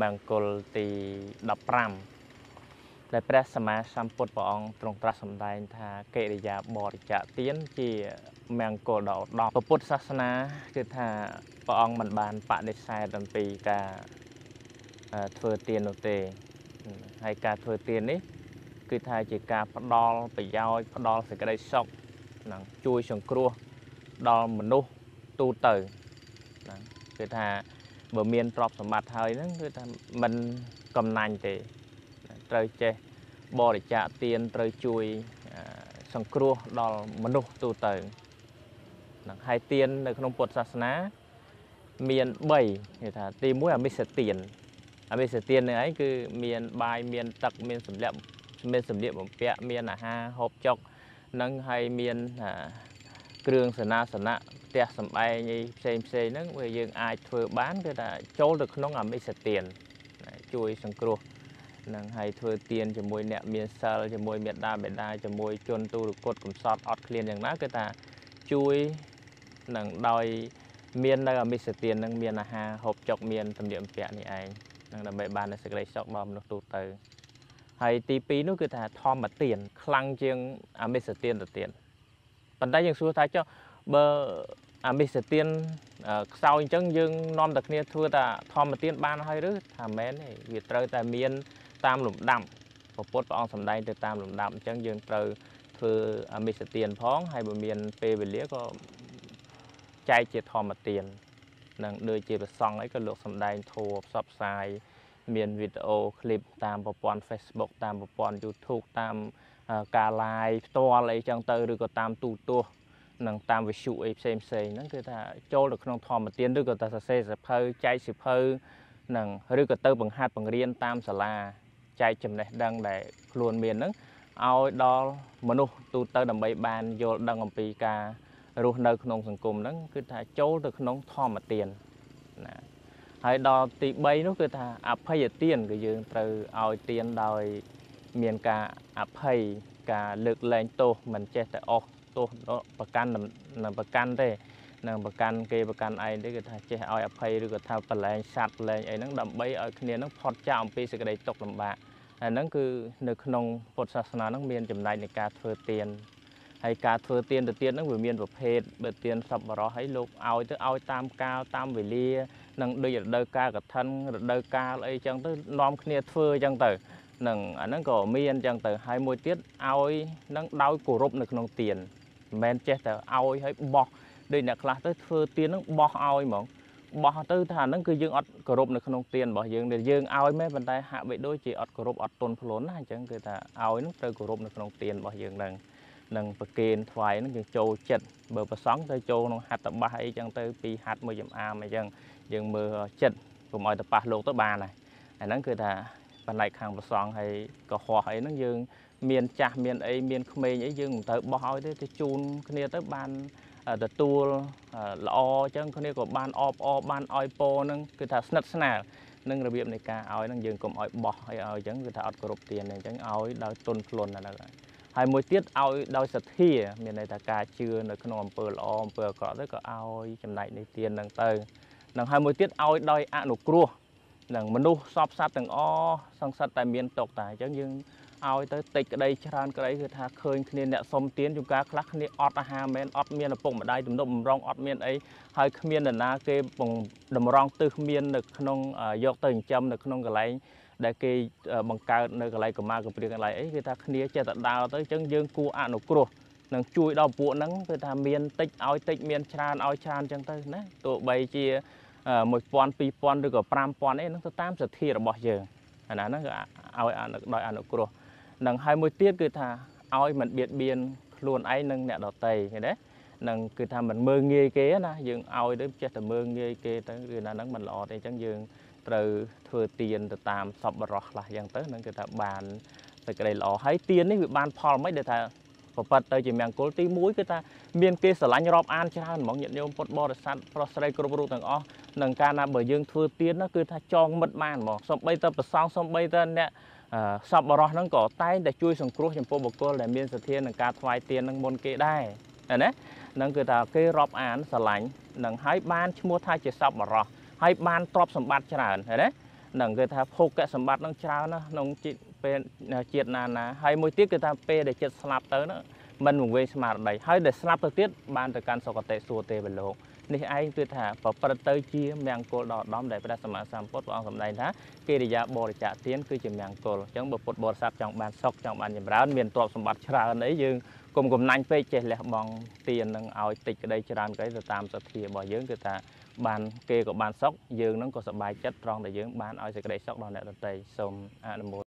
មង្គលទី15ដែលព្រះសម្មាសម្ពុទ្ធព្រះអង្គទ្រង់ត្រាស់សម្ដែង ថាកិរិយាបរិច្ចាទាន ជាមង្គលដ៏ឧត្តមពុទ្ធសាសនា គឺថាព្រះអង្គមិនបានបដិសេធអំពីការធ្វើទាននោះទេហើយការធ្វើទាននេះ គឺថាជាការផ្ដល់ប្រយោជន៍ផ្ដល់សេចក្តីសុខនឹងជួយសង្គ្រោះដល់មនុស្សទូទៅគឺថាបើមានទ្រព្យសម្បត្តិហើយហ្នឹងគឺថាមិនកំណាញ់ទេត្រូវចេះបរិច្ចាគទានត្រូវជួយសង្គ្រោះដល់មនុស្សទូទៅនឹងហើយទាននៅក្នុងពុទ្ធសាសនាមាន3គេថាទី1អមិសទានអមិសទាននឹងឯងគឺមានបាយមានទឹកមានសម្លៀកមានសម្លៀកបំពាក់មានអាហារហូបចុកនឹងហើយមានគ្រឿងសនាសនៈផ្ទះសំបែងឯផ្សេងផ្សេងហ្នឹងវាយើងអាចធ្វើបានគឺថាចូលទៅក្នុងអមិសទានជួយសង្គ្រោះនឹងហើយធ្វើទានជាមួយអ្នកមានសិលជាមួយមេត្តាបេតាជាមួយជនទូរគតកំសត់អត់ឃ្លានយ៉ាងណាគឺថាជួយនឹងដោយមាននៅអមិសទាននឹងមានអាហារហូបចុកមានទំនៀមពាក់នេះឯងនឹងដើម្បីបាននៅសេចក្តីសុខដល់មនុស្សទូទៅហើយទី2នោះគឺថាធម្មទានខ្លាំងជាងអមិសទានទៅទៀតប៉ុន្តែយើងសួរថាចុះបើអាមីសាទៀនខ្សោយអញ្ចឹង យើងនាំតែគ្នាធ្វើតែធម្មទាន បានហើយឬថាមែនទេវាត្រូវតែមាន តាមលំដាប់ប្រពុតព្រះអង្គសំដែងទៅតាមលំដាប់អញ្ចឹងយើងត្រូវធ្វើអាមីសាទៀនផងហើយបើមានពេលវេលាក៏ចែកជាធម្មទាន នឹងដូចជាប្រសង់អីក៏លោកសំដែងធัวផ្សព្វផ្សាយមានវីដេអូឃ្លីបតាមប្រព័ន្ធ Facebook តាមប្រព័ន្ធ YouTube តាមការឡាយផ្ទាល់អីចឹងទៅឬក៏តាមទូទស្សន៍និងតាមវិទ្យុអីផ្សេងផ្សេងហ្នឹងគឺថាចូលទៅក្នុង ធម្មទានឬក៏ទៅសរសេរសិភៅចែកសិភៅនឹងឬក៏ទៅ បង្ហាត់បង្រៀនតាមសាលាចែកចំណេះដឹងដែលខ្លួនមានហ្នឹងឲ្យដល់មនុស្សទូទៅដើម្បីបានយល់ដឹងអំពីការរស់នៅក្នុង សង្គមហ្នឹងគឺថាចូលទៅក្នុងធម្មទានណាហើយដល់ទី3នោះគឺថាអភ័យទានគឺយើងត្រូវឲ្យទានដោយមានការអភ័យការលើកលែងទោសមិនចេះតែអស់ទោសប្រកាន់ប្រកាន់ទេនឹងប្រកាន់គេប្រកាន់ឯងទេគឺថាចេះឲ្យអភ័យឬក៏ថាបលែងសัตว์លែងអីហ្នឹងដើម្បីឲ្យគ្នាហ្នឹងផុតចាកអំពីសេចក្តីទុក្ខលំបាកហើយហ្នឹងគឺនៅក្នុងពុទ្ធសាសនាហ្នឹងមានចំណែកនៃការធ្វើទានហើយការធ្វើទានទៅទៀតហ្នឹងវាមានប្រភេទបើទានសប្បុរសហើយលោកឲ្យទៅឲ្យតាមកាលតាមវេលានឹងដូចរដូវកាលកឋិនរដូវកាលអីចឹងទៅនាំគ្នាធ្វើចឹងទៅនឹងអាហ្នឹងក៏មានអញ្ចឹងទៅហើយមួយទៀតឲ្យនឹងដោយគោរពនៅក្នុងទៀនមិនមែនចេះតែឲ្យហើយបោះដូចអ្នកខ្លះទៅធ្វើទៀនហ្នឹងបោះឲ្យហ្មងបោះទៅថាហ្នឹងគឺយើងអត់គោរពនៅក្នុងទៀនរបស់យើងដែលយើងឲ្យមែនប៉ុន្តែហាក់បីដូចជាអត់គោរពអត់ទន់ភ្លន់ណាអញ្ចឹងគឺថាឲ្យហ្នឹងត្រូវគោរពនៅក្នុងទៀនរបស់យើងហ្នឹងនឹងប្រគេនថ្វាយហ្នឹងយើងចូលចិត្តបើប្រសង់ទៅចូលក្នុងហត្ថបាសអីចឹងទៅពីហាត់មួយចំអាមអីចឹងយើងមើលចិត្តកុំឲ្យទៅប៉ះលោកទៅបានហើយអាហ្នឹងគឺថាផ្នែកខាងប្រសងហើយក៏ហោះអីហ្នឹងយើង មានចាស់មានអីមានក្មេងអីយើងមិនត្រូវបោះឲ្យទេទៅជូនគ្នាទៅបានទទួលល្អអញ្ចឹងគ្នាក៏បានអបអរបានឲ្យពរហ្នឹងគឺថាស្និទ្ធស្នាលនឹងរបៀបនៃការឲ្យហ្នឹងយើងកុំឲ្យបោះឲ្យឲ្យអញ្ចឹងគឺថាអត់គ្រប់ទានអញ្ចឹងឲ្យដោយទុនខ្លួនហ្នឹងហើយមួយទៀតឲ្យដោយសទ្ធា មានន័យថាការជឿនៅក្នុងអំពើល្អអំពើអាក្រក់ទៅក៏ឲ្យចំណែកនៃទានហ្នឹងទៅនឹងហើយមួយទៀតឲ្យដោយអនុគ្រោះនឹងមនុស្សសពសត្វទាំងអសង្ស័តតែមានຕົកតាអញ្ចឹងយើងឲ្យទៅតិចក្តីច្រើនក្តីគឺថាឃើញគ្នាអ្នកសុំទានជួនកាលខ្លះគ្នាអត់អាហារមែនអត់មានឪពុកម្ដាយទំនប់បំរុងអត់មានអីហើយគ្មាននរណាគេតម្រង់ទិសមាននៅ ក្នុងយកទៅចិញ្ចឹមនៅក្នុងកន្លែងដែលគេបង្កើតនៅកន្លែងកម្មាកម្រៀកន្លែងអីគឺថាគ្នាចេះតែដើរទៅអញ្ចឹងយើងគួរអនុគ្រោះនឹងជួយដល់ពួកហ្នឹងគឺថាមានតិចឲ្យតិចមានច្រើនឲ្យច្រើនអញ្ចឹងទៅណាទោះបីជា1000 2000ឬក៏5000អីហ្នឹងទៅតាមសទ្ធារបស់យើង អាណាហ្នឹងគឺឲ្យដោយអនុគ្រោះនឹងហើយមួយទៀតគឺថាឲ្យមិនបៀតបៀនខ្លួនឯងនិងអ្នកដតីឃើញទេនឹងគឺថាមិនមើងងាយគេណាយើងឲ្យទៅចេះតែមើងងាយគេទៅគឺណាហ្នឹងមិនល្អទេអញ្ចឹងយើងត្រូវធ្វើទៀនទៅតាមសពបរោះខ្លះអញ្ចឹងទៅនឹងគឺថាបានសេចក្តីល្អហើយទៀននេះវាបាន ផលមិនដែលថាប្រព្រឹត្តទៅជាមង្គលទី1គឺថាមានគេស្រឡាញ់រាប់អានច្រើនហ្មងញាតិញោមពុទ្ធបរិស័ទប្រុសស្រីគ្រប់រូបទាំងអស់នឹងការណាបើយើងធ្វើទៀននោះគឺថាចងមិត្តបានហ្មងសំបីតប្រសងសំបីតអ្នកសពបរោះហ្នឹងក៏តែងតែជួយសង្គ្រោះចំពោះបុគ្គលដែលមានសទ្ធានឹងការថ្វាយទៀននឹងមុនគេដែរណាហ្នឹងគឺថាគេរាប់អានស្រឡាញ់នឹងហើយបានឈ្មោះថាជាសពបរោះហើយបានទ្រព្យសម្បត្តិច្រើនណានឹងគេថាភោគសម្បត្តិនឹងច្រើនណាស់ក្នុងជាតិពេលជាតិណាណាហើយមួយទៀតគឺថាពេលដែលចិត្តស្លាប់ទៅណាមិនវង្វេងស្មារតីហើយដែលស្លាប់ទៅទៀតបានទៅកាន់សុគតិសួគ៌ទេវលោកនេះឯងគឺថាប្រព្រឹត្តទៅជាមង្គលដល់ឧត្តមដែលព្រះសម្មាសម្ពុទ្ធព្រះអង្គសម្ដែងថាកិរិយាបរិច្ចាទានគឺជាមង្គលអញ្ចឹងបើពុទ្ធបរិស័ទចង់បានសុខចង់បាន ចម្រើនមានទ្រព្យសម្បត្តិច្រើនអីយើងកុំកំណាញ់ពេកចេះលះបង់ទាននឹងឲ្យតិចក្តីច្រើនក្តីទៅតាមសទ្ធារបស់យើងគឺថាបានគេក៏បានសុខយើងនឹងក៏សប្បាយចិត្តត្រង់ដែលយើងបានឲ្យសេចក្តីសុខដល់អ្នកដទៃសូមអនុមោទ